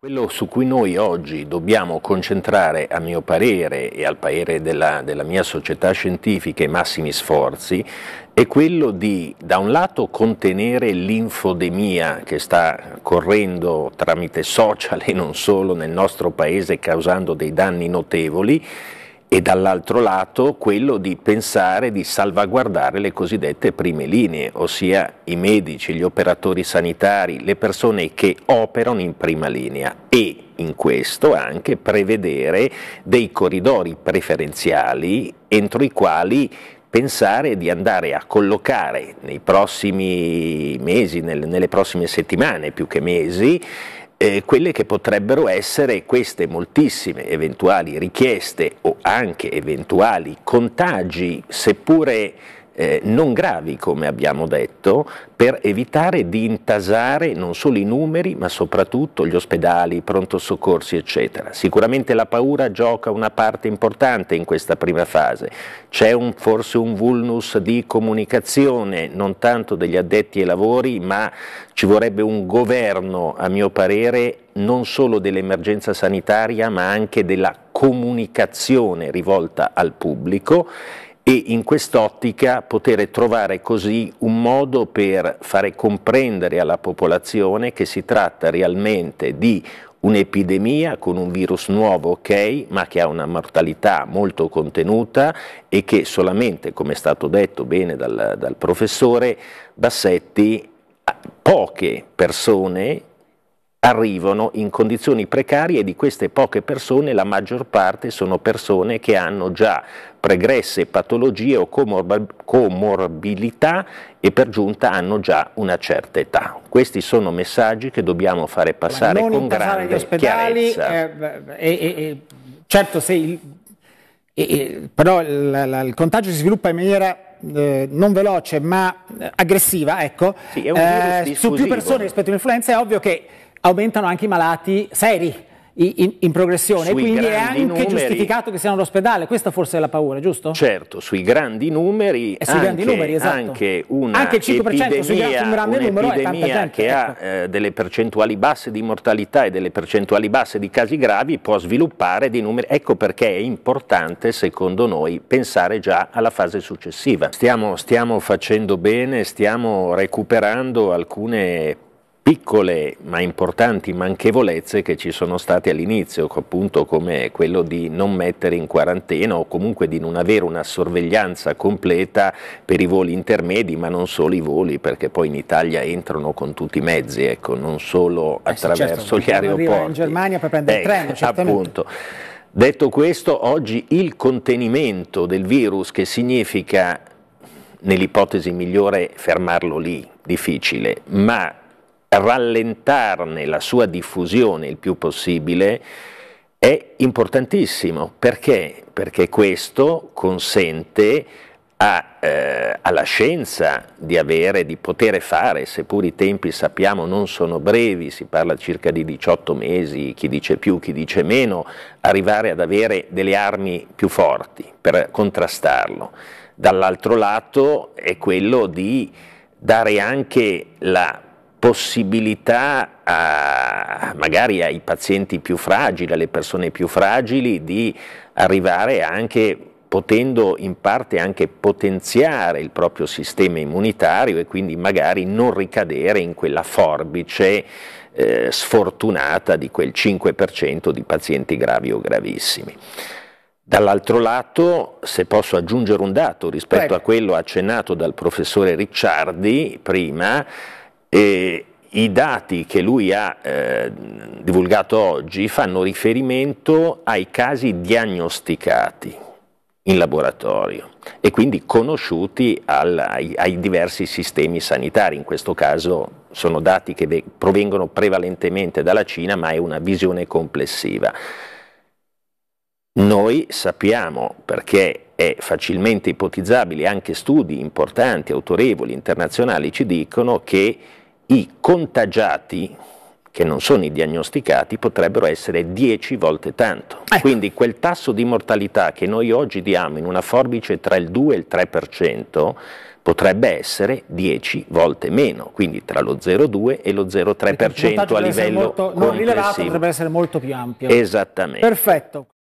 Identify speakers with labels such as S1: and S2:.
S1: Quello su cui noi oggi dobbiamo concentrare, a mio parere e al parere della, della, mia società scientifica, i massimi sforzi, è quello di, da un lato, contenere l'infodemia che sta correndo tramite social e non solo nel nostro paese causando dei danni notevoli e dall'altro lato quello di pensare di salvaguardare le cosiddette prime linee, ossia i medici, gli operatori sanitari, le persone che operano in prima linea e in questo anche prevedere dei corridori preferenziali entro i quali pensare di andare a collocare nei prossimi mesi, nelle prossime settimane più che mesi, eh, quelle che potrebbero essere queste moltissime eventuali richieste o anche eventuali contagi, seppure eh, non gravi, come abbiamo detto, per evitare di intasare non solo i numeri, ma soprattutto gli ospedali, i pronto soccorsi, eccetera. Sicuramente la paura gioca una parte importante in questa prima fase. C'è un, forse un vulnus di comunicazione, non tanto degli addetti ai lavori, ma ci vorrebbe un governo, a mio parere, non solo dell'emergenza sanitaria, ma anche della comunicazione rivolta al pubblico e in quest'ottica poter trovare così un modo per fare comprendere alla popolazione che si tratta realmente di un'epidemia con un virus nuovo, ok, ma che ha una mortalità molto contenuta e che solamente, come è stato detto bene dal, dal professore Bassetti, poche persone arrivano in condizioni precarie e di queste poche persone la maggior parte sono persone che hanno già pregresse patologie o comorbilità e per giunta hanno già una certa età. Questi sono messaggi che dobbiamo fare passare con grande gli ospedali, chiarezza. Eh, eh, eh, certo, il, però la, la, il contagio si sviluppa in maniera eh, non veloce ma aggressiva, ecco, sì, eh, su più persone rispetto all'influenza, è ovvio che aumentano anche i malati seri in, in, progressione, sui quindi è anche numeri, giustificato che siano all'ospedale, questa forse è la paura, giusto? Certo, sui grandi numeri, e eh, sui anche, grandi numeri, esatto. anche una anche il 5% epidemia, sui grandi, un grande numero è tanta gente, che ecco. ha eh, delle percentuali basse di mortalità e delle percentuali basse di casi gravi può sviluppare dei numeri, ecco perché è importante secondo noi pensare già alla fase successiva. Stiamo, stiamo facendo bene, stiamo recuperando alcune piccole ma importanti manchevolezze che ci sono state all'inizio, appunto come quello di non mettere in quarantena o comunque di non avere una sorveglianza completa per i voli intermedi, ma non solo i voli, perché poi in Italia entrano con tutti i mezzi, ecco, non solo attraverso eh sì, certo, gli aeroporti. in Germania per prendere eh, il treno, certamente. Appunto. Detto questo, oggi il contenimento del virus, che significa nell'ipotesi migliore fermarlo lì, difficile, ma rallentarne la sua diffusione il più possibile è importantissimo perché? perché questo consente a, eh, alla scienza di avere, di poter fare, seppur i tempi sappiamo non sono brevi, si parla circa di 18 mesi, chi dice più, chi dice meno, arrivare ad avere delle armi più forti per contrastarlo. Dall'altro lato è quello di dare anche la possibilità a, eh, magari ai pazienti più fragili, alle persone più fragili di arrivare anche potendo in parte anche potenziare il proprio sistema immunitario e quindi magari non ricadere in quella forbice eh, sfortunata di quel 5% di pazienti gravi o gravissimi. Dall'altro lato, se posso aggiungere un dato rispetto Prego. a quello accennato dal professore Ricciardi prima, e I dati che lui ha eh, divulgato oggi fanno riferimento ai casi diagnosticati in laboratorio e quindi conosciuti al, ai, ai, diversi sistemi sanitari, in questo caso sono dati che provengono prevalentemente dalla Cina, ma è una visione complessiva. Noi sappiamo, perché è facilmente ipotizzabile, anche studi importanti, autorevoli, internazionali ci dicono che i contagiati che non sono i diagnosticati potrebbero essere 10 volte tanto. Ecco. Quindi quel tasso di mortalità che noi oggi diamo in una forbice tra il 2 e il 3% potrebbe essere 10 volte meno, quindi tra lo 0,2 e lo 0,3% a livello molto, complessivo. Non rilevato potrebbe essere molto più ampio. Esattamente. Perfetto.